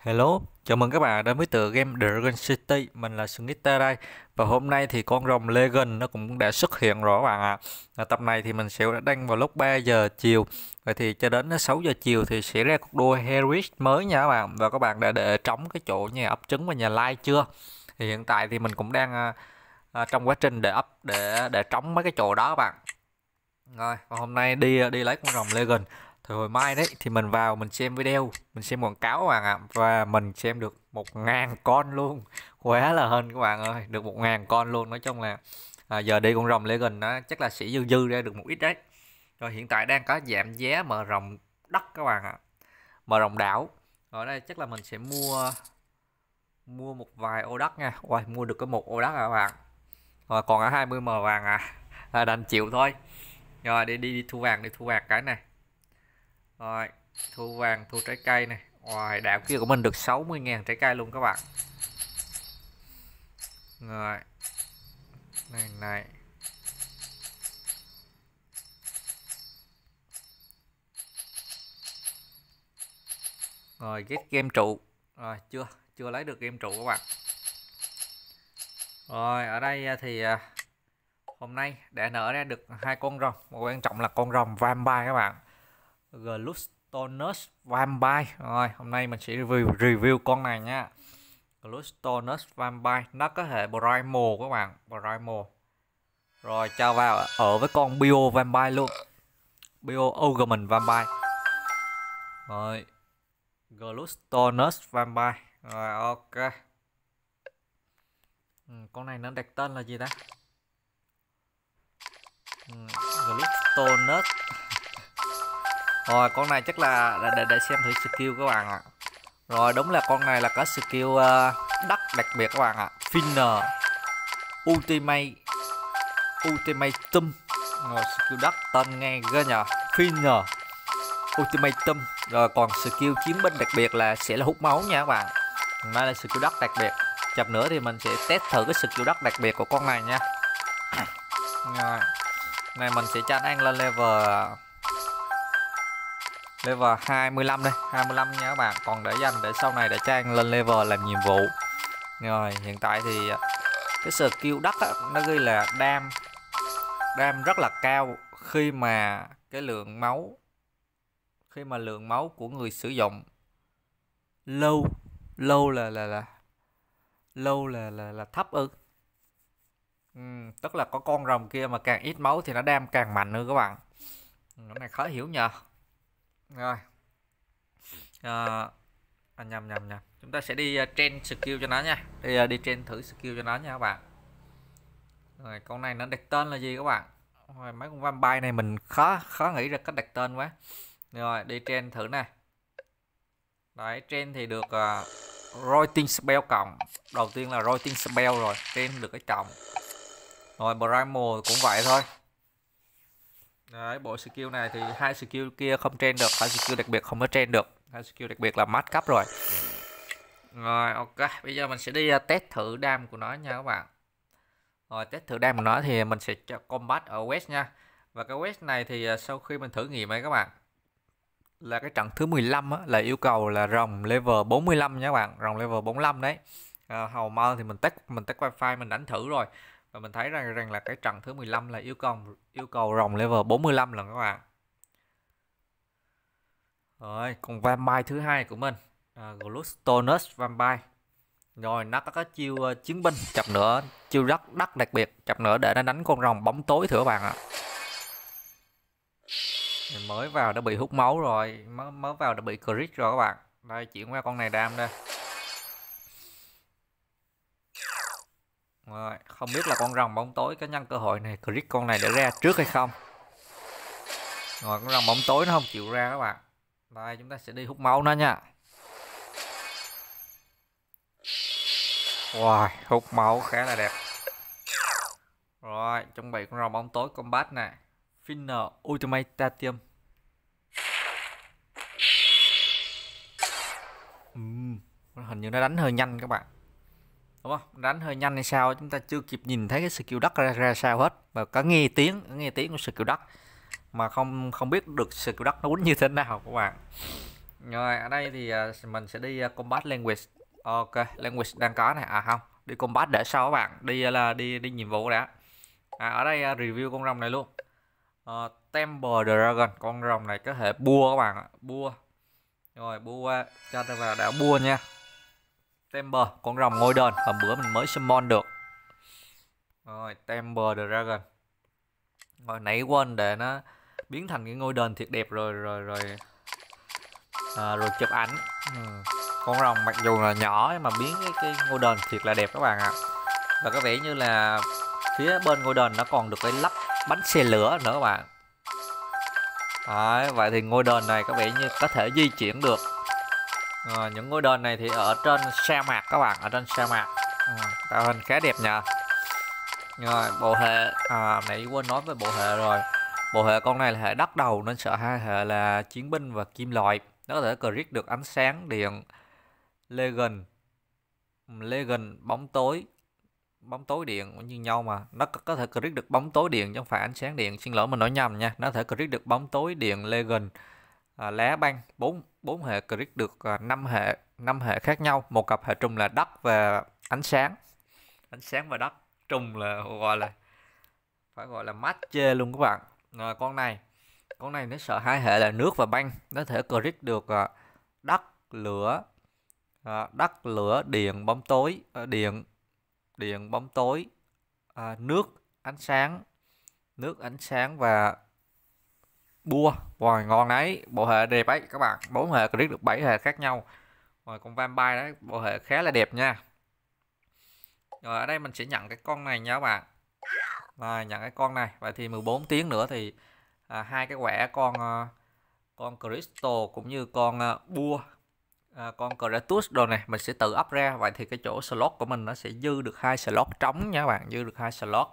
Hello, chào mừng các bạn đến với tựa game Dragon City, mình là Sunita đây Và hôm nay thì con rồng Legend nó cũng đã xuất hiện rồi các bạn ạ à. Tập này thì mình sẽ đăng vào lúc 3 giờ chiều Vậy thì cho đến 6 giờ chiều thì sẽ ra cuộc đua Heroic mới nha các bạn Và các bạn đã để trống cái chỗ nhà ấp trứng và nhà like chưa Thì hiện tại thì mình cũng đang à, à, trong quá trình để ấp để để trống mấy cái chỗ đó các bạn Rồi, hôm nay đi à, đi lấy con rồng Legend Thôi hồi mai đấy thì mình vào mình xem video, mình xem quảng cáo các bạn ạ và mình xem được 1000 con luôn. Quá là hên các bạn ơi, được 1000 con luôn. Nói chung là à, giờ đi con rồng legend nó chắc là sẽ dư dư ra được một ít đấy. Rồi hiện tại đang có giảm giá mở rồng đất các bạn ạ. À. rồng đảo. Ở đây chắc là mình sẽ mua mua một vài ô đất nha. Ôi mua được có một ô đất à các bạn. Rồi còn ở 20 m vàng à. à đành chịu thôi. Rồi đi đi, đi thu vàng đi thu vàng cái này rồi thu vàng thu trái cây này ngoài đảo kia của mình được 60.000 trái cây luôn các bạn rồi này này rồi get game trụ rồi chưa chưa lấy được game trụ các bạn rồi ở đây à, thì à, hôm nay đã nở ra được hai con rồng một quan trọng là con rồng vampire các bạn Glustonus Vampire rồi hôm nay mình sẽ review, review con này nha Glustonus Vampire nó có thể Primal các bạn Primal rồi chào vào ở với con Bio Vampire luôn Bio Ogreman Vampire rồi Glustonus Vampire rồi ok ừ, con này nó đặt tên là gì ta ừ, Glustonus rồi con này chắc là để, để xem thử skill các bạn ạ rồi đúng là con này là có skill uh, ờ, đất đặc biệt các bạn ạ Finner Ultimate Ultimatum Rồi skill đất tên nghe ghê nhờ Finner Ultimatum Rồi còn skill chiến binh đặc biệt là sẽ là hút máu nha các bạn Nó là skill đất đặc biệt Chập nữa thì mình sẽ test thử cái skill đất đặc biệt của con này nha Rồi Này mình sẽ cho anh lên level level 25 đây 25 nha các bạn còn để dành để sau này để trang lên level làm nhiệm vụ rồi hiện tại thì à, cái skill đất á, nó ghi là đam đam rất là cao khi mà cái lượng máu khi mà lượng máu của người sử dụng lâu lâu là là là lâu là là là thấp ư ừ, tức là có con rồng kia mà càng ít máu thì nó đam càng mạnh hơn các bạn cái này khó hiểu nhờ rồi à, à, nhầm nhầm nhầm chúng ta sẽ đi uh, train skill cho nó nha đi uh, đi trên thử skill cho nó nha các bạn rồi con này nó đặt tên là gì các bạn rồi mấy con vampire này mình khó khó nghĩ ra cách đặt tên quá rồi đi trên thử nè đấy trên thì được uh, Roiting Spell cộng Đầu tiên là Roiting Spell rồi Trên được cái cộng Rồi Primal cũng vậy thôi Đấy, bộ skill này thì hai skill kia không train được, hai skill đặc biệt không có train được. Hai skill đặc biệt là mát cấp rồi. Rồi ok, bây giờ mình sẽ đi à, test thử đam của nó nha các bạn. Rồi test thử đam của nó thì mình sẽ cho combat ở West nha. Và cái West này thì à, sau khi mình thử nghiệm ấy các bạn là cái trận thứ 15 á, là yêu cầu là rồng level 45 nha các bạn, rồng level 45 đấy. À, hầu mau thì mình test mình test wifi mình đánh thử rồi và mình thấy rằng rằng là cái trận thứ 15 là yêu cầu yêu cầu rồng level 45 lần các bạn rồi còn vampire thứ hai của mình à, Glustonus vampire rồi nó có cái chiêu uh, chiến binh chập nữa chiêu rất đắt đặc biệt chập nữa để nó đánh con rồng bóng tối thưa các bạn ạ mới vào đã bị hút máu rồi mới, mới vào đã bị crit rồi các bạn đây chuyển qua con này đam đây Rồi, không biết là con rồng bóng tối có nhân cơ hội này crit con này để ra trước hay không. Rồi con rồng bóng tối nó không chịu ra các bạn. Đây chúng ta sẽ đi hút máu nó nha. Wow, hút máu khá là đẹp. Rồi, chuẩn bị con rồng bóng tối combat này. Finner Ultimate Tatium. Uhm, hình như nó đánh hơi nhanh các bạn đúng không đánh hơi nhanh hay sao chúng ta chưa kịp nhìn thấy cái skill đất ra, ra sao hết và có nghe tiếng có nghe tiếng của skill đất mà không không biết được skill đất nó quýnh như thế nào các bạn rồi ở đây thì à, mình sẽ đi à, combat language ok language đang có này à không đi combat để sau các bạn đi à, là đi đi nhiệm vụ đã à, ở đây review con rồng này luôn uh, Temple Dragon con rồng này có thể bua các bạn ạ bua rồi bua cho ta vào đã bua nha Temper, con rồng ngôi đền Hôm bữa mình mới summon được Rồi, Temper Dragon Rồi, nãy quên để nó biến thành cái ngôi đền thiệt đẹp rồi rồi rồi à, rồi chụp ảnh ừ. con rồng mặc dù là nhỏ mà biến cái, cái ngôi đền thiệt là đẹp các bạn ạ và có vẻ như là phía bên ngôi đền nó còn được cái lắp bánh xe lửa nữa các bạn Đấy, vậy thì ngôi đền này có vẻ như có thể di chuyển được à, những ngôi đền này thì ở trên sa mạc các bạn ở trên sa mạc à, tạo hình khá đẹp nhờ rồi bộ hệ à, nãy quên nói về bộ hệ rồi bộ hệ con này là hệ đắt đầu nên sợ hai hệ là chiến binh và kim loại nó có thể crit được ánh sáng điện legend legend bóng tối bóng tối điện cũng như nhau mà nó có thể crit được bóng tối điện chứ không phải ánh sáng điện xin lỗi mình nói nhầm nha nó có thể crit được bóng tối điện legend à, lá băng bốn bốn hệ crit được à, năm hệ năm hệ khác nhau một cặp hệ trùng là đất và ánh sáng ánh sáng và đất trùng là gọi là phải gọi là mát chê luôn các bạn à, con này con này nó sợ hai hệ là nước và băng nó thể crit được à, đất lửa à, đất lửa điện bóng tối điện điện bóng tối nước ánh sáng nước ánh sáng và bua rồi ngon đấy bộ hệ đẹp ấy các bạn bốn hệ click được 7 hệ khác nhau rồi con vampire đấy bộ hệ khá là đẹp nha rồi ở đây mình sẽ nhận cái con này nha các bạn rồi nhận cái con này vậy thì 14 tiếng nữa thì à, hai cái quẻ con ờ, con crystal cũng như con à, bua à, con Kratos đồ này mình sẽ tự up ra vậy thì cái chỗ slot của mình nó sẽ dư được hai slot trống nha các bạn dư được hai slot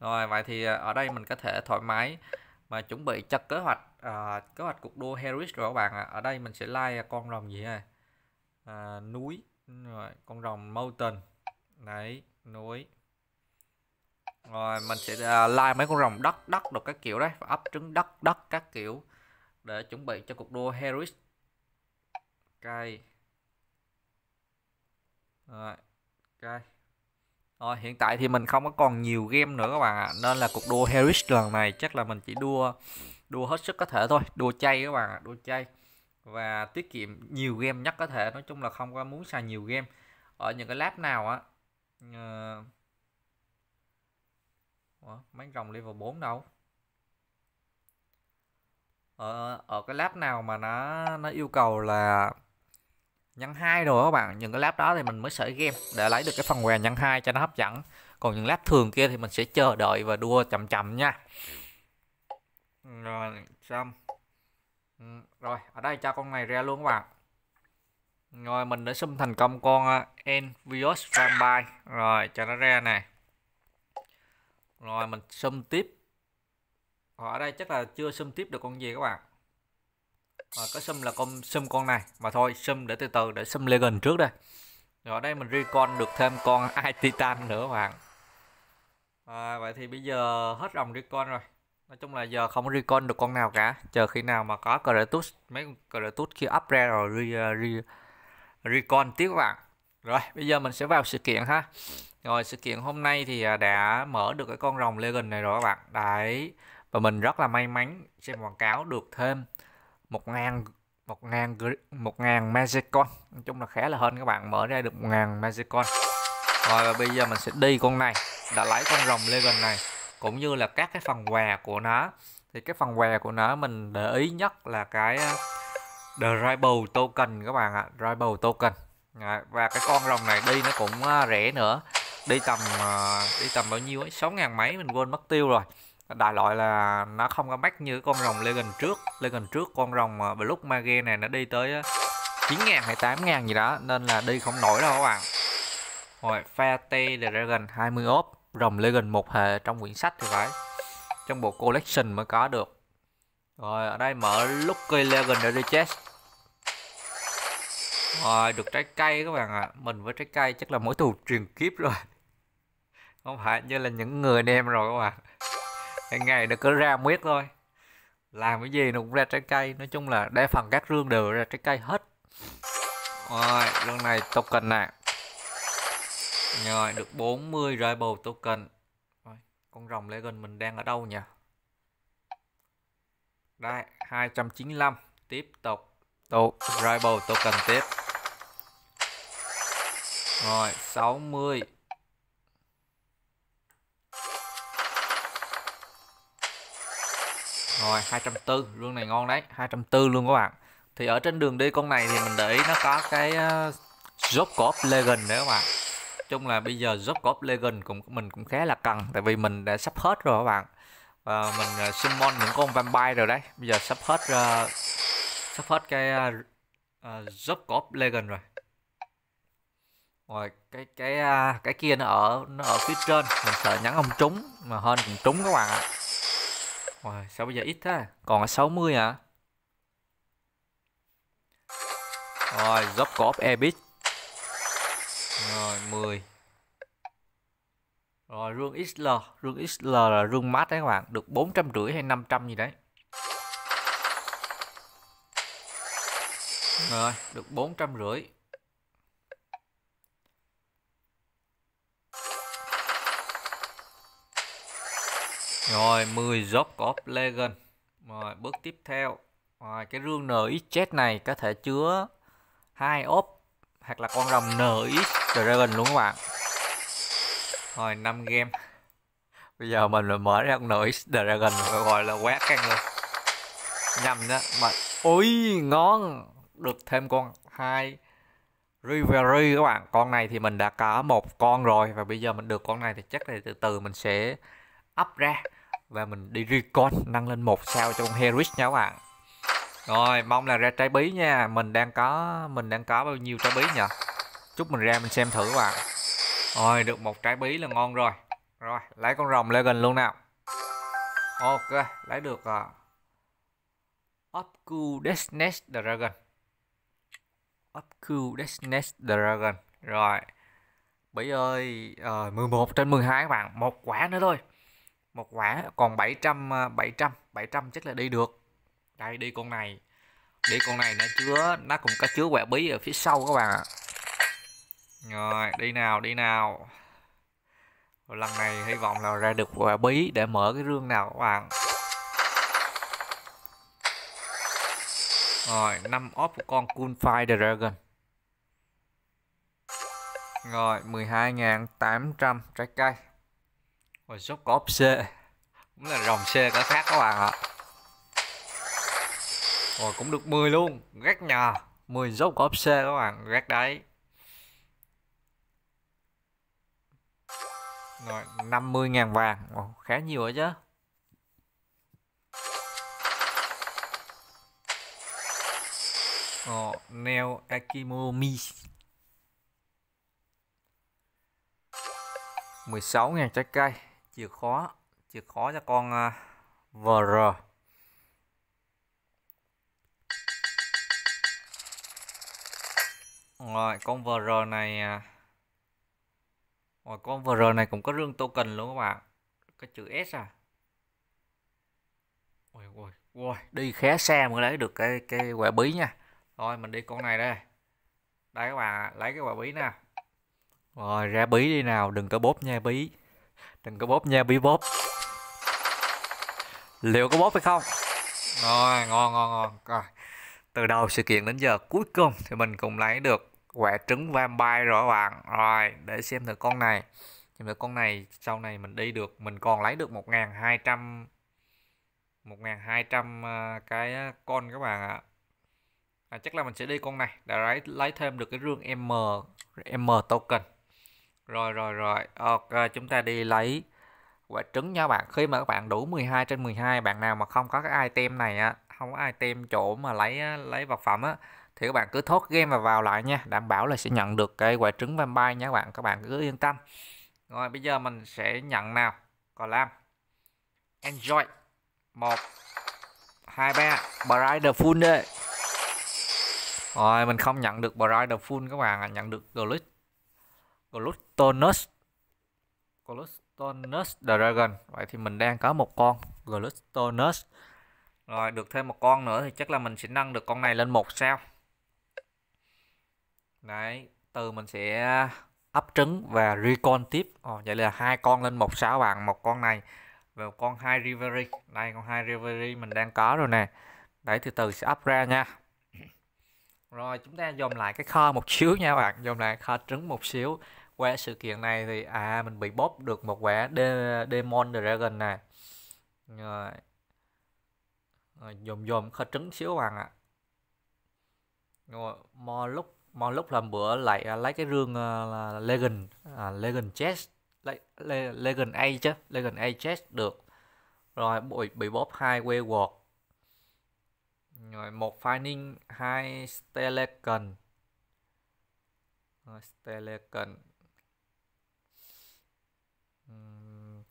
rồi vậy thì ờ, ở đây mình có thể thoải mái mà chuẩn bị cho kế hoạch à, kế hoạch cuộc đua Harris rồi các bạn ạ à. ở đây mình sẽ like con rồng gì này à, núi rồi con rồng mountain đấy núi rồi mình sẽ uh, like mấy con rồng đất đất được các kiểu đấy và ấp trứng đất đất các kiểu để chuẩn bị cho cuộc đua Harris cây rồi cây rồi hiện tại thì mình không có còn nhiều game nữa các bạn ạ Nên là cuộc đua Heritage lần này chắc là mình chỉ đua đua hết sức có thể thôi Đua chay các bạn ạ, đua chay Và tiết kiệm nhiều game nhất có thể Nói chung là không có muốn xài nhiều game Ở những cái lab nào á uh... Ủa, mấy rồng level 4 đâu ở, ờ, ờ, ở cái lab nào mà nó nó yêu cầu là nhân hai rồi các bạn những cái lab đó thì mình mới sởi game để lấy được cái phần quà nhân hai cho nó hấp dẫn còn những lab thường kia thì mình sẽ chờ đợi và đua chậm chậm nha rồi xong ừ, rồi ở đây cho con này ra luôn các bạn rồi mình đã xâm thành công con à, Envios Vampire rồi cho nó ra này rồi mình xâm tiếp ở đây chắc là chưa xâm tiếp được con gì các bạn à, cái sum là con sum con này mà thôi sum để từ từ để sum legend trước đây rồi đây mình recon được thêm con ai titan nữa bạn à, vậy thì bây giờ hết dòng recon rồi nói chung là giờ không recon được con nào cả chờ khi nào mà có Kratos mấy Kratos khi up ra rồi re, à, re, recon tiếp bạn rồi bây giờ mình sẽ vào sự kiện ha rồi sự kiện hôm nay thì à, đã mở được cái con rồng legend này rồi các bạn đấy và mình rất là may mắn xem quảng cáo được thêm một ngàn một ngàn một ngàn magic magicon nói chung là khá là hơn các bạn mở ra được một ngàn magicon rồi và bây giờ mình sẽ đi con này đã lấy con rồng legend này cũng như là các cái phần quà của nó thì cái phần quà của nó mình để ý nhất là cái ờ, The Rival Token các bạn ạ Rival Token và cái con rồng này đi nó cũng ờ, rẻ nữa đi tầm ờ, đi tầm bao nhiêu ấy sáu ngàn mấy mình quên mất tiêu rồi đại loại là nó không có mắc như con rồng Legion trước Legion trước con rồng mà lúc Mage này nó đi tới 9 ngàn hay 8 ngàn gì đó nên là đi không nổi đâu các bạn rồi Fate the Dragon 20 ốp rồng Legion một hệ trong quyển sách thì phải trong bộ collection mới có được rồi ở đây mở Lucky Legendary Chest rồi được trái cây các bạn ạ à. mình với trái cây chắc là mỗi tù truyền kiếp rồi không phải như là những người anh em rồi các bạn hàng ngày nó cứ ra miết thôi làm cái gì nó cũng ra trái cây nói chung là đa phần các rương đều ra trái cây hết rồi lần này token nè rồi được 40 rival token rồi, con rồng legend mình đang ở đâu nhỉ đây 295 tiếp tục tụ rival token tiếp rồi 60 rồi 240 luôn này ngon đấy 240 luôn các bạn thì ở trên đường đi con này thì mình để ý nó có cái uh, ờ, Job Legend nữa các bạn chung là bây giờ Job Legend cũng mình cũng khá là cần tại vì mình đã sắp hết rồi các bạn và mình summon ờ, những con vampire rồi đấy bây giờ sắp hết uh, sắp hết cái uh, uh, Job Legend rồi rồi cái cái cái kia nó ở nó ở phía trên mình sợ nhắn ông trúng mà hơn cũng trúng các bạn ạ à. Wow, sao bây giờ ít thế? Còn là 60 hả? Rồi, drop cổ Ebit. Rồi, 10. Rồi, rương XL. Rương XL là rương mát đấy các bạn. Được rưỡi hay 500 gì đấy. Rồi, được 450. Rồi 10 dốc of Legend Rồi bước tiếp theo Rồi cái rương NXZ này có thể chứa hai ốp hoặc là con rồng NX Dragon luôn các bạn Rồi 5 game Bây giờ mình mở ra con NX Dragon gọi là quá căng luôn Nhầm đó mà Ôi ngon Được thêm con hai Rivery các bạn Con này thì mình đã có một con rồi Và bây giờ mình được con này thì chắc là từ từ mình sẽ up ra và mình đi recon nâng lên một sao cho con Herish nha các bạn rồi mong là ra trái bí nha mình đang có mình đang có bao nhiêu trái bí nhỉ chúc mình ra mình xem thử các bạn rồi được một trái bí là ngon rồi rồi lấy con rồng legend luôn nào ok lấy được uh, Opku Desnes Dragon Opku Desnes Dragon rồi Bảy ơi, uh, ờ, 11 trên 12 các bạn, một quả nữa thôi một quả còn 700 700 700 chắc là đi được đây đi con này đi con này nó chứa nó cũng có chứa quả bí ở phía sau các bạn ạ rồi đi nào đi nào lần này hy vọng là ra được quả bí để mở cái rương nào các bạn rồi năm ốp con cool fire dragon rồi 12.800 trái cây rồi shop có C Cũng là rồng C cả khác các bạn ạ Rồi cũng được 10 luôn Gác nhờ 10 dốc có ốp C các bạn Gác đấy Rồi 50.000 vàng Ồ, Khá nhiều rồi chứ Ồ, Neo Akimomi 16.000 trái cây chìa khóa chìa khóa cho con à, VR rồi con VR này à, rồi con VR này cũng có rương token luôn các bạn cái chữ S à ui ui ui đi khé xe mới lấy được cái cái quả bí nha rồi mình đi con này đây đây các bạn lấy cái quả bí nè rồi ra bí đi nào đừng có bóp nha bí đừng có bóp nha bí bóp liệu có bóp hay không rồi ngon ngon ngon rồi từ đầu sự kiện đến giờ cuối cùng thì mình cũng lấy được quả trứng vampire rồi các bạn rồi để xem thử con này xem thử con này sau này mình đi được mình còn lấy được 1.200 1.200 à, cái con các bạn ạ à, chắc là mình sẽ đi con này để lấy, lấy thêm được cái rương M M token rồi rồi rồi, ok, chúng ta đi lấy quả trứng nha bạn. Khi mà các bạn đủ 12 trên 12, bạn nào mà không có cái item này á, không có item chỗ mà lấy lấy vật phẩm á thì các bạn cứ thoát game và vào lại nha, đảm bảo là sẽ nhận được cái quả trứng vampire nha các bạn, các bạn cứ yên tâm. Rồi bây giờ mình sẽ nhận nào. Còn làm. Enjoy. 1 2 3 Brider full đi. Rồi mình không nhận được Brider full các bạn nhận được Glitch Glutonus Glutonus Dragon Vậy thì mình đang có một con Glutonus Rồi được thêm một con nữa thì chắc là mình sẽ nâng được con này lên một sao Đấy từ mình sẽ ấp trứng và recon tiếp Ồ, Vậy là hai con lên một sao bằng một con này Và một con hai Rivery Đây con hai Rivery mình đang có rồi nè Đấy từ từ sẽ ấp ra nha rồi chúng ta dồn lại cái kho một xíu nha bạn dồn lại kho trứng một xíu qua sự kiện này thì à mình bị bóp được một quả De Demon Dragon nè rồi dồn dồn khơi trứng xíu bằng ạ à. rồi mo lúc mo lúc làm bữa lại à, lấy cái rương à, legend à, legend chest lấy le, legend a chứ legend a chest được rồi bị bị bóp hai quê quọt rồi một finding hai stelecan stelecan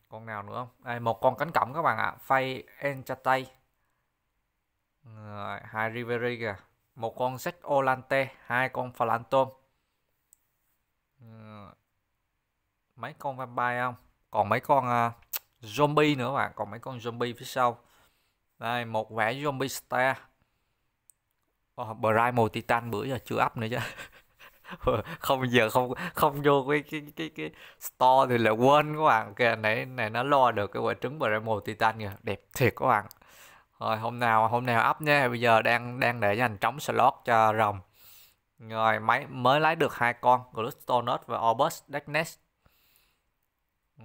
con nào nữa không đây một con cánh cổng các bạn ạ Fay Enchatay rồi, hai riveri kìa một con Zek Olante hai con phalantom, mấy con vampire không còn mấy con uh, zombie nữa bạn còn mấy con zombie phía sau đây một vẻ zombie star oh, Primal Titan bữa giờ chưa up nữa chứ không giờ không không vô cái cái cái, cái store thì là quên các bạn kìa này này nó lo được cái quả trứng Primo Titan kìa đẹp thiệt các bạn rồi hôm nào hôm nào up nha bây giờ đang đang để dành trống slot cho rồng rồi máy mới lấy được hai con Glustonus và Orbus Darkness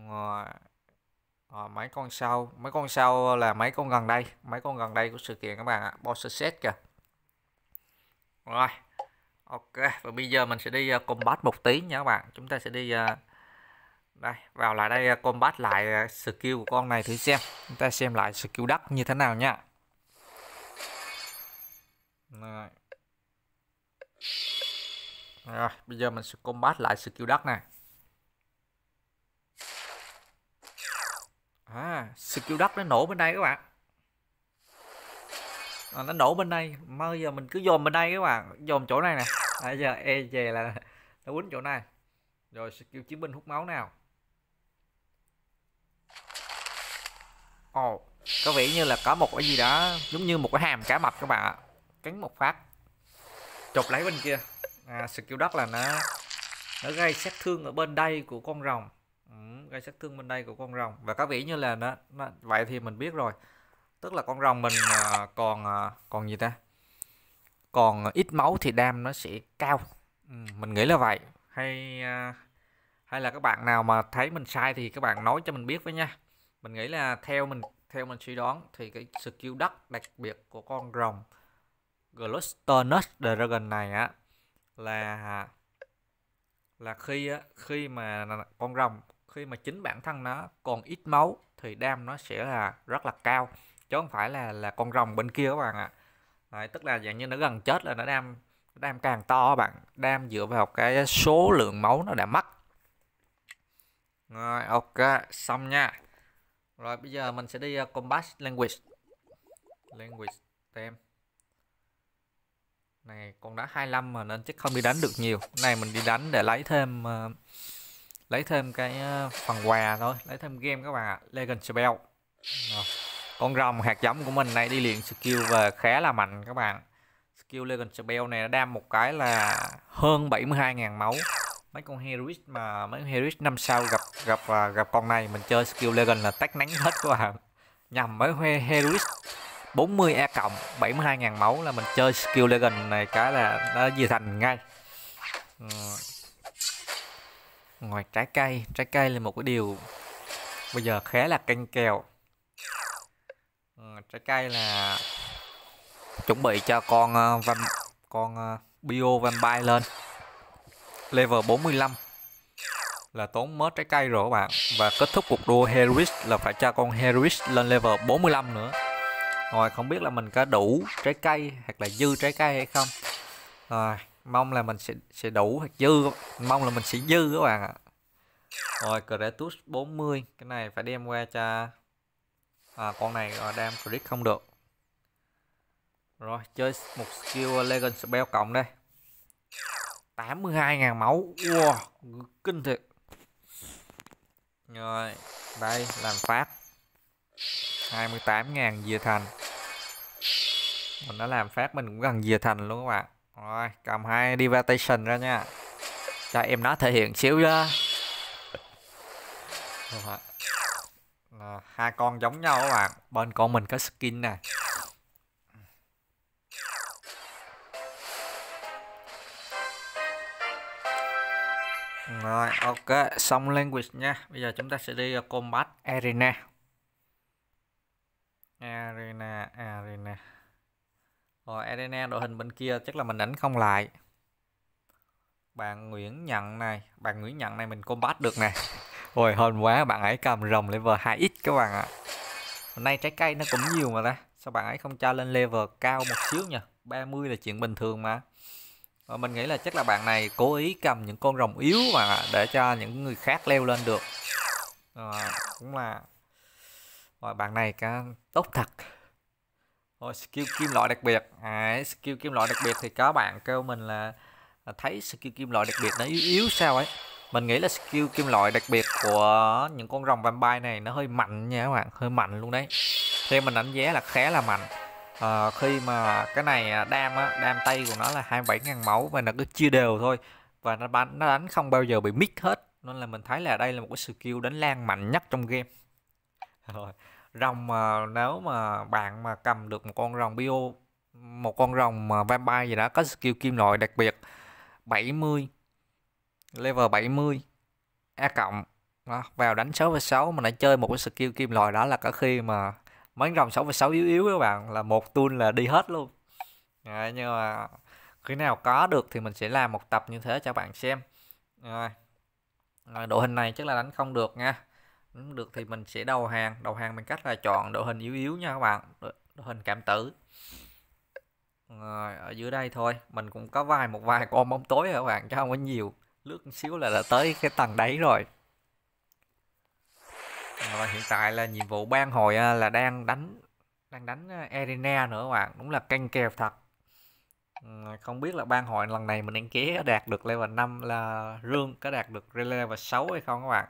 rồi à, mấy con sau mấy con sau là mấy con gần đây mấy con gần đây của sự kiện các bạn ạ boss set kìa rồi Ok, và bây giờ mình sẽ đi ờ, combat một tí nha các bạn. Chúng ta sẽ đi ờ, đây, vào lại đây ờ, combat lại skill của con này thử xem. Chúng ta xem lại skill đất như thế nào nha. Rồi. Rồi, bây giờ mình sẽ combat lại skill đất này. À, skill đất nó nổ bên đây các bạn à, nó nổ bên đây mà giờ mình cứ dồn bên đây các bạn dồn chỗ này nè à, giờ e về là nó quýnh chỗ này rồi skill chiến binh hút máu nào ồ oh, có vẻ như là có một cái gì đó giống như một cái hàm cá mập các bạn ạ cắn một phát chụp lấy bên kia à, skill đất là nó nó gây sát thương ở bên đây của con rồng ừ, gây sát thương bên đây của con rồng và có vẻ như là nó, nó vậy thì mình biết rồi tức là con rồng mình à, còn à, còn gì ta còn ít máu thì đam nó sẽ cao ừ, mình nghĩ là vậy hay à, hay là các bạn nào mà thấy mình sai thì các bạn nói cho mình biết với nha mình nghĩ là theo mình theo mình suy đoán thì cái skill đất đặc biệt của con rồng glustonus Dragon này á là là khi khi mà con rồng khi mà chính bản thân nó còn ít máu thì đam nó sẽ là rất là cao chứ không phải là là con rồng bên kia các bạn ạ Đấy, tức là dạng như nó gần chết là nó đang nó đang càng to bạn đang dựa vào cái số lượng máu nó đã mất rồi ok xong nha rồi bây giờ mình sẽ đi uh, combat language language tem này con đã 25 mà nên chắc không đi đánh được nhiều này mình đi đánh để lấy thêm uh, lấy thêm cái uh, phần quà thôi lấy thêm game các bạn ạ Legend Spell rồi con rồng hạt giống của mình này đi luyện skill và khá là mạnh các bạn skill Legend Spell này nó đam một cái là hơn 72.000 máu mấy con heroic mà mấy con heroic năm sau gặp gặp à, gặp con này mình chơi skill Legend là tách nắng hết các bạn nhằm mấy hoe heroic 40 e cộng 72.000 máu là mình chơi skill Legend này cái là nó di thành ngay ngoài trái cây trái cây là một cái điều bây giờ khá là canh kèo trái cây là chuẩn bị cho con uh, van con uh, bio bay lên level 45 là tốn mớ trái cây rồi các bạn và kết thúc cuộc đua heroic là phải cho con heroic lên level 45 nữa rồi không biết là mình có đủ trái cây hoặc là dư trái cây hay không rồi mong là mình sẽ sẽ đủ hoặc dư mong là mình sẽ dư các bạn ạ rồi Kratos 40 cái này phải đem qua cho à, con này à, đang crit không được rồi chơi một skill à, legend spell cộng đây 82.000 máu wow, kinh thiệt rồi đây làm phát 28.000 dìa thành mình đã làm phát mình cũng gần dìa thành luôn các bạn rồi cầm hai devastation ra nha cho em nó thể hiện xíu ra à, hai con giống nhau các bạn bên con mình có skin nè Rồi, ok, xong language nha. Bây giờ chúng ta sẽ đi ờ, combat arena. Arena, arena. Rồi, arena đội hình bên kia chắc là mình đánh không lại. Bạn Nguyễn Nhận này, bạn Nguyễn Nhận này mình combat được nè. Ôi hên quá bạn ấy cầm rồng level 2x các bạn ạ. Hôm nay trái cây nó cũng nhiều mà ta. Sao bạn ấy không cho lên level cao một xíu nhỉ? 30 là chuyện bình thường mà. Và mình nghĩ là chắc là bạn này cố ý cầm những con rồng yếu mà để cho những người khác leo lên được. À, cũng là rồi bạn này cả tốt thật. Rồi skill kim loại đặc biệt. À, skill kim loại đặc biệt thì có bạn kêu mình là thấy skill kim loại đặc biệt nó yếu yếu sao ấy mình nghĩ là skill kim loại đặc biệt của những con rồng vampire này nó hơi mạnh nha các bạn hơi mạnh luôn đấy theo mình đánh giá là khá là mạnh à, khi mà cái này à, đam á đam tay của nó là 27.000 máu và nó cứ chia đều thôi và nó bắn nó đánh không bao giờ bị mix hết nên là mình thấy là đây là một cái skill đánh lan mạnh nhất trong game rồi rồng mà nếu mà bạn mà cầm được một con rồng bio một con rồng mà vampire gì đó có skill kim loại đặc biệt 70 level 70 a cộng đó, vào đánh 6 và 6 mà lại chơi một cái skill kim loại đó là cả khi mà mấy rồng 6 và 6 yếu yếu các bạn là một tool là đi hết luôn Đấy, nhưng mà khi nào có được thì mình sẽ làm một tập như thế cho bạn xem rồi, rồi đội hình này chắc là đánh không được nha đánh được thì mình sẽ đầu hàng đầu hàng mình cách là chọn đội hình yếu yếu nha các bạn đội hình cảm tử rồi ở dưới đây thôi mình cũng có vài một vài con bóng tối các bạn chứ không có nhiều lướt một xíu là đã tới cái tầng đáy rồi dạ và vâng, hiện tại là nhiệm vụ ban hồi à, là đang đánh đang đánh arena à, nữa các bạn đúng là canh kèo thật ừ, không biết là ban hội lần này mình đăng ký đạt được level 5 là rương có đạt được level 6 hay không các bạn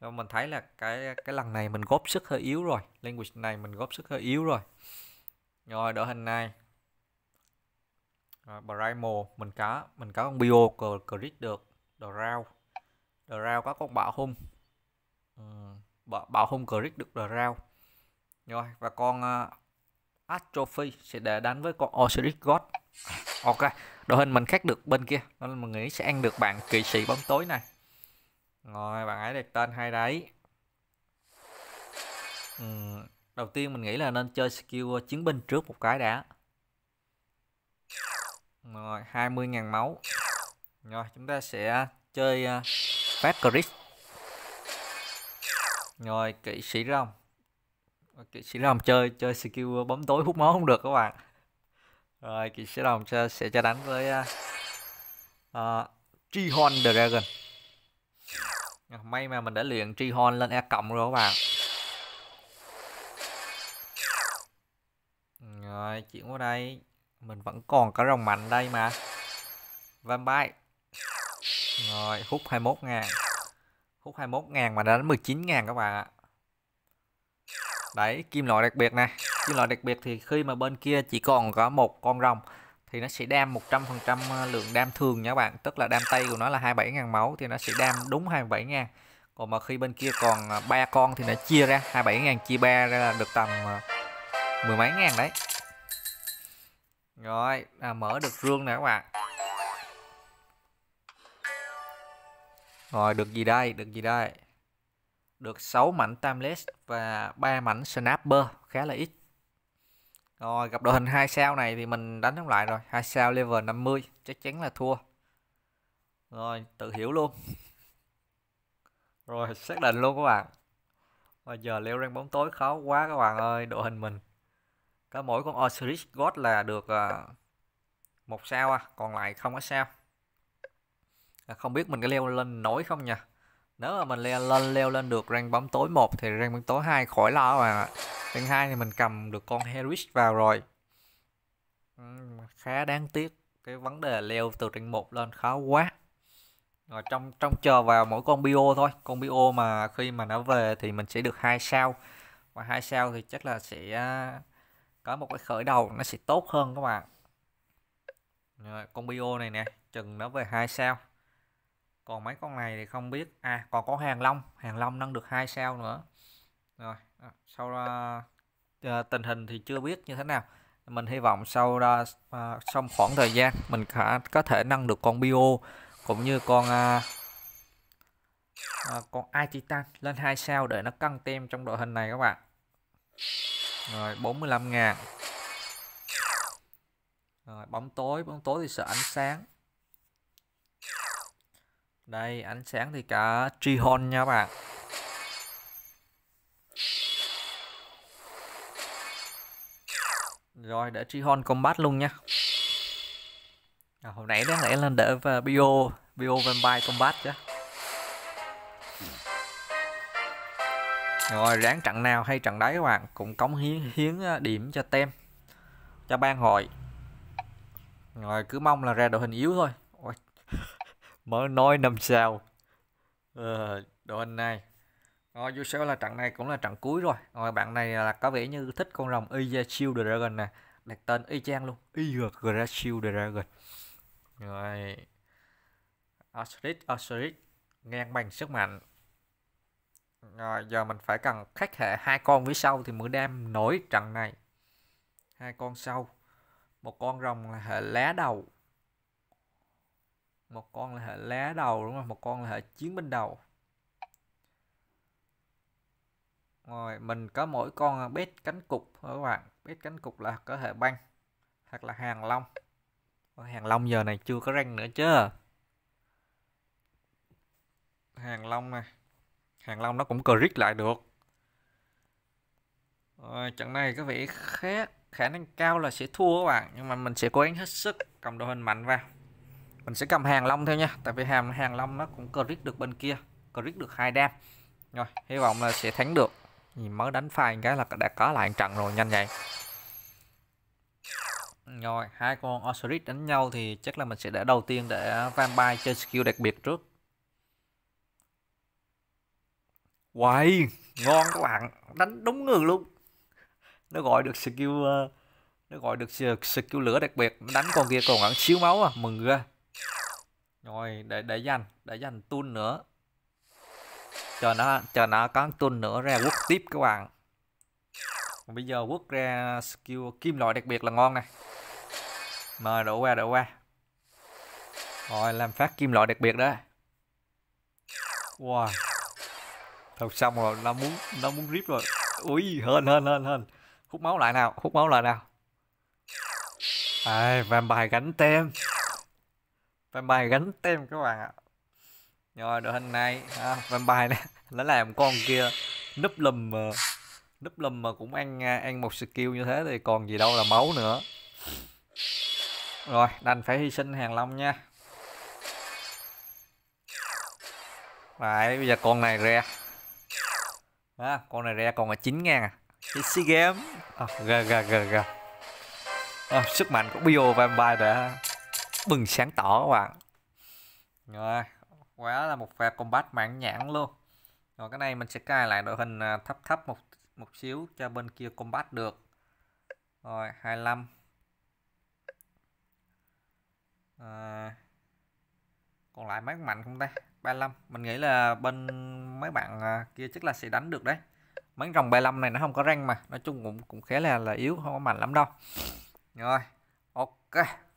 và mình thấy là cái cái lần này mình góp sức hơi yếu rồi language này mình góp sức hơi yếu rồi rồi đội hình này Primal mình có mình có con bio crit được Drow Drow có con bạo hung ừ, bạo, bạo hung crit được Drow rồi và con uh, ờ, Astrophy sẽ để đánh với con Osiris God ok đội hình mình khác được bên kia nên mình nghĩ sẽ ăn được bạn kỵ sĩ bóng tối này rồi bạn ấy đặt tên hay đấy ừ, đầu tiên mình nghĩ là nên chơi skill chiến binh trước một cái đã rồi 20.000 máu rồi chúng ta sẽ chơi uh, à, phát Chris. Rồi kỵ sĩ rồng. Kỵ sĩ rồng chơi chơi skill bóng tối hút máu không được các bạn. Rồi kỵ sĩ rồng sẽ sẽ cho đánh với uh, à, uh, à, Trihorn Dragon. May mà mình đã luyện Trihorn lên E cộng rồi các bạn. Rồi chuyển qua đây, mình vẫn còn cả rồng mạnh đây mà. Vampire rồi, hút 21 ngàn Hút 21 ngàn mà đã đến 19 ngàn các bạn ạ Đấy, kim loại đặc biệt nè Kim loại đặc biệt thì khi mà bên kia chỉ còn có một con rồng Thì nó sẽ đam 100% ờ, lượng đam thường nha các bạn Tức là đam tay của nó là 27 ngàn máu Thì nó sẽ đam đúng 27 ngàn Còn mà khi bên kia còn ờ, ba con thì nó chia ra 27 ngàn chia 3 ra là được tầm ờ, mười mấy ngàn đấy Rồi, à, mở được rương nè các bạn Rồi được gì đây? Được gì đây? Được 6 mảnh timeless và 3 mảnh snapper, khá là ít. Rồi gặp đội hình 2 sao này thì mình đánh chống lại rồi, 2 sao level 50, chắc chắn là thua. Rồi tự hiểu luôn. Rồi xác định luôn các bạn. và giờ leo rank bóng tối khó quá các bạn ơi, đội hình mình. Có mỗi con Osiris God là được ờ, một sao à, còn lại không có sao. À, không biết mình có leo lên nổi không nha nếu mà mình leo lên leo lên được rank bóng tối 1 thì rank bóng tối 2 khỏi lo mà rank 2 thì mình cầm được con Herish vào rồi khá đáng tiếc cái vấn đề leo từ rank 1 lên khó quá rồi trong trong chờ vào mỗi con bio thôi con bio mà khi mà nó về thì mình sẽ được hai sao và hai sao thì chắc là sẽ à, có một cái khởi đầu nó sẽ tốt hơn các bạn rồi con bio này nè chừng nó về hai sao còn mấy con này thì không biết à còn có hàng long hàng long nâng được hai sao nữa rồi à, sau uh, tình hình thì chưa biết như thế nào mình hy vọng sau đó uh, à, xong khoảng thời gian mình khả, có thể nâng được con bio cũng như con uh, uh, con ai titan lên hai sao để nó căng tem trong đội hình này các bạn rồi 45 ngàn rồi bóng tối bóng tối thì sợ ánh sáng đây, ánh sáng thì cả Trihon nha các bạn. Rồi, để Trihon combat luôn nha. À, hồi nãy đáng lẽ lên để và bio bio vampire combat chứ. Rồi, ráng trận nào hay trận đấy các bạn, cũng cống hiến hiến à, điểm cho tem cho ban hội. Rồi cứ mong là ra đội hình yếu thôi mở nói năm sao ờ, đội hình này rồi vô sẽ là trận này cũng là trận cuối rồi rồi bạn này là có vẻ như thích con rồng Ija Shield Dragon nè đặt tên y chang luôn Ija Shield Dragon rồi Osiris Osiris ngang bằng sức mạnh rồi giờ mình phải cần khắc hệ hai con phía sau thì mới đem nổi trận này hai con sau một con rồng là hệ lá đầu một con là hệ lá đầu đúng không một con là hệ chiến binh đầu rồi mình có mỗi con bét cánh cục các bạn bét cánh cục là có hệ băng hoặc là hàng long hàng long giờ này chưa có răng nữa chứ hàng long này hàng long nó cũng cờ rít lại được rồi, trận này có vẻ khá khả năng cao là sẽ thua các bạn nhưng mà mình sẽ cố gắng hết sức cầm đội hình mạnh vào mình sẽ cầm hàng long theo nha tại vì hàng hàng long nó cũng crit được bên kia crit được hai đam rồi hy vọng là sẽ thắng được nhìn mới đánh phai cái là đã có lại trận rồi nhanh vậy rồi hai con Osiris đánh nhau thì chắc là mình sẽ để đầu tiên để Vampire chơi skill đặc biệt trước Quay ngon các bạn đánh đúng người luôn nó gọi được skill ờ, nó gọi được skill lửa đặc biệt đánh con kia còn ẩn xíu máu à mừng ra rồi để để dành để dành tun nữa chờ nó chờ nó có tun nữa ra quốc tiếp các bạn bây giờ quốc ra skill kim loại đặc biệt là ngon này mời đổ qua đổ qua rồi làm phát kim loại đặc biệt đó wow thật xong rồi nó muốn nó muốn rip rồi ui hơn hơn hơn hơn hút máu lại nào hút máu lại nào ai à, bài gánh tem Vampire gánh tem các bạn ạ Rồi đội hình này à, Vampire này Nó làm con kia Núp lùm mà Núp lùm mà cũng ăn à, ăn một skill như thế Thì còn gì đâu là máu nữa Rồi đành phải hy sinh hàng long nha Đấy bây giờ con này ra à, Con này ra còn là 9 ngàn à si game à, ờ, Gà gà gà gà à, ờ, Sức mạnh của Bio Vampire đã bừng sáng tỏ các bạn rồi quá là một pha combat mãn nhãn luôn rồi cái này mình sẽ cài lại đội hình à, thấp thấp một một xíu cho bên kia combat được rồi 25 à, ờ, còn lại mấy mạnh không ta 35 mình nghĩ là bên mấy bạn à, kia chắc là sẽ đánh được đấy mấy rồng 35 này nó không có răng mà nói chung cũng cũng khá là là yếu không có mạnh lắm đâu rồi ok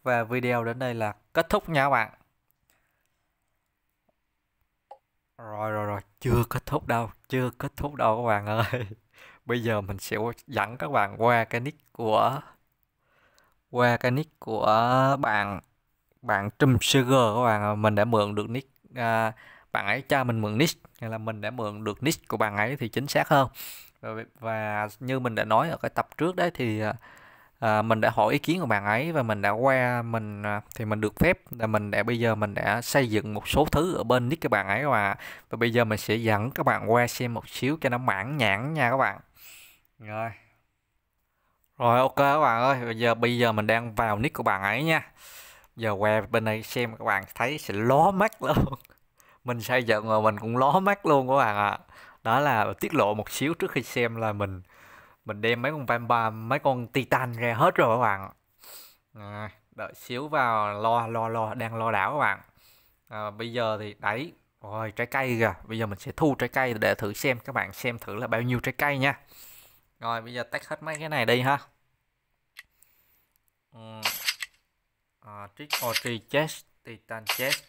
và video đến đây là kết thúc nha các bạn rồi rồi rồi chưa kết thúc đâu chưa kết thúc đâu các bạn ơi bây giờ mình sẽ dẫn các bạn qua cái nick của qua cái nick của bạn bạn Trump Sugar các bạn mình đã mượn được nick à, bạn ấy cho mình mượn nick hay là mình đã mượn được nick của bạn ấy thì chính xác hơn và, và như mình đã nói ở cái tập trước đấy thì à, à, mình đã hỏi ý kiến của bạn ấy và mình đã qua mình à, thì mình được phép là mình đã bây giờ mình đã xây dựng một số thứ ở bên nick các bạn ấy và và bây giờ mình sẽ dẫn các bạn qua xem một xíu cho nó mãn nhãn nha các bạn rồi rồi ok các bạn ơi bây giờ bây giờ mình đang vào nick của bạn ấy nha giờ qua bên đây xem các bạn thấy sẽ ló mắt luôn mình xây dựng mà mình cũng ló mắt luôn các bạn ạ à. đó là tiết lộ một xíu trước khi xem là mình mình đem mấy con vampire mấy con titan ra hết rồi các bạn à, đợi xíu vào lo lo lo đang lo đảo các bạn à, bây giờ thì đấy rồi trái cây kìa bây giờ mình sẽ thu trái cây để thử xem các bạn xem thử là bao nhiêu trái cây nha rồi bây giờ tách hết mấy cái này đi ha ừ. à, trick or oh, tree chết titan chest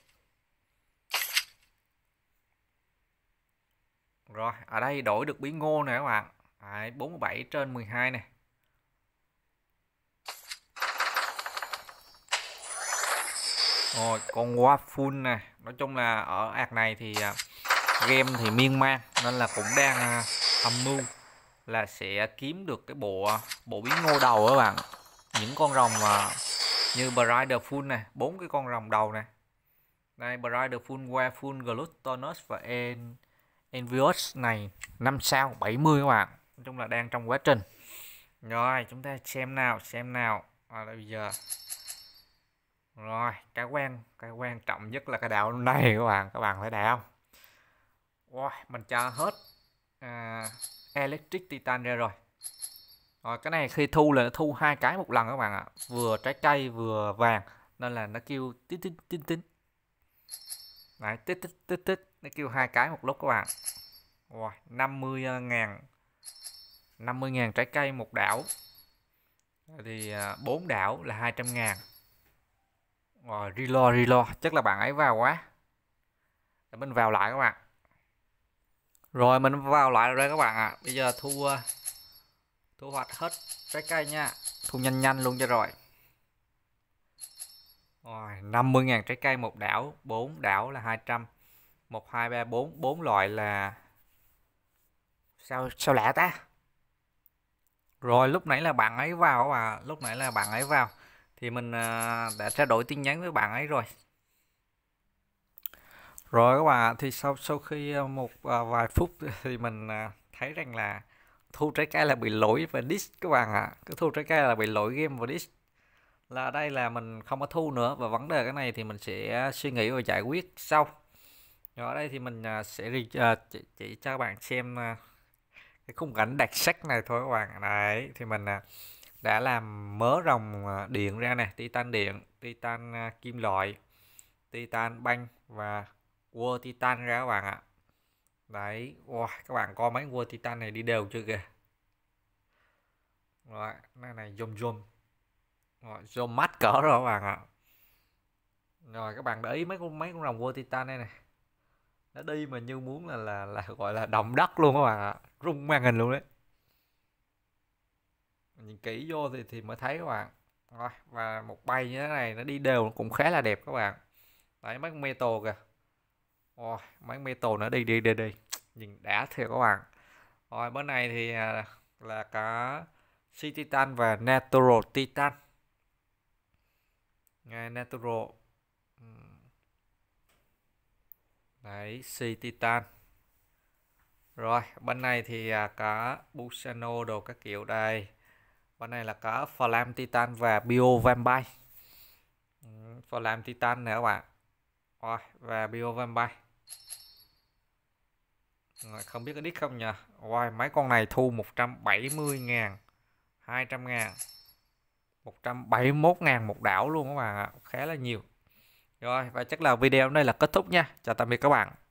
rồi ở đây đổi được bí ngô này các bạn Đấy, 47 trên 12 này. Rồi, con Wafun này, nói chung là ở ạc này thì à, game thì miên man nên là cũng đang à, âm mưu là sẽ kiếm được cái bộ à, bộ biến ngô đầu các bạn. Những con rồng như Brider Full này, bốn cái con rồng đầu này. Đây Brider Full, Wafun, Glutonus và en Envious này 5 sao 70 các bạn nói chung là đang trong quá trình rồi chúng ta xem nào xem nào à, đây bây giờ rồi cái quan cái quan trọng nhất là cái đạo này các bạn các bạn thấy đẹp wow, mình cho hết à, electric titan ra rồi rồi cái này khi thu là nó thu hai cái một lần các bạn ạ vừa trái cây vừa vàng nên là nó kêu tít tít tít tít Đấy, tít tít tít tít nó kêu hai cái một lúc các bạn wow, 50 à, ngàn 50.000 trái cây một đảo thì à, bốn đảo là 200 ngàn rồi rilo rilo chắc là bạn ấy vào quá để mình vào lại các bạn rồi mình vào lại rồi các bạn ạ à. bây giờ thu à, thu hoạch hết trái cây nha thu nhanh nhanh luôn cho rồi rồi 50 ngàn trái cây một đảo bốn đảo là 200 1 2 3 4 4 loại là sao sao lạ ta rồi lúc nãy là bạn ấy vào và lúc nãy là bạn ấy vào thì mình à, đã trao đổi tin nhắn với bạn ấy rồi rồi các bạn thì sau sau khi à, một à, vài phút thì mình thấy rằng là thu trái cây là bị lỗi và disk các bạn ạ cái thu trái cây là bị lỗi game và disk là đây là mình không có thu nữa và vấn đề cái này thì mình sẽ suy nghĩ và giải quyết sau ở đây thì mình sẽ chỉ, chỉ cho bạn xem cái khung cảnh đặc sắc này thôi các bạn đấy thì mình à, đã làm mớ rồng à, điện ra này titan điện titan à, kim loại titan băng và world titan ra các bạn ạ đấy wow, các bạn coi mấy world titan này đi đều chưa kìa rồi này này zoom zoom rồi zoom mắt cỡ rồi các bạn ạ rồi các bạn để ý mấy con mấy con rồng world titan đây này, này nó đi mà như muốn là là là gọi là động đất luôn các bạn ạ rung màn hình luôn đấy nhìn kỹ vô thì thì mới thấy các bạn rồi và một bay như thế này nó đi đều cũng khá là đẹp các bạn đấy mấy metal kìa rồi mấy metal nó đi đi đi đi nhìn đã thiệt các bạn rồi bên này thì à, là cả city Titan và Natural Titan Natural đấy xì titan rồi bên này thì à, có Busano đồ các kiểu đây bên này là có Flam Titan và Bio Vampire Flam ừ, Titan nữa các bạn rồi và Bio Vampire rồi, không biết có đít không nhỉ rồi mấy con này thu 170 ngàn 200 ngàn 171 ngàn một đảo luôn các bạn ạ khá là nhiều rồi và chắc là video hôm là kết thúc nha. Chào tạm biệt các bạn.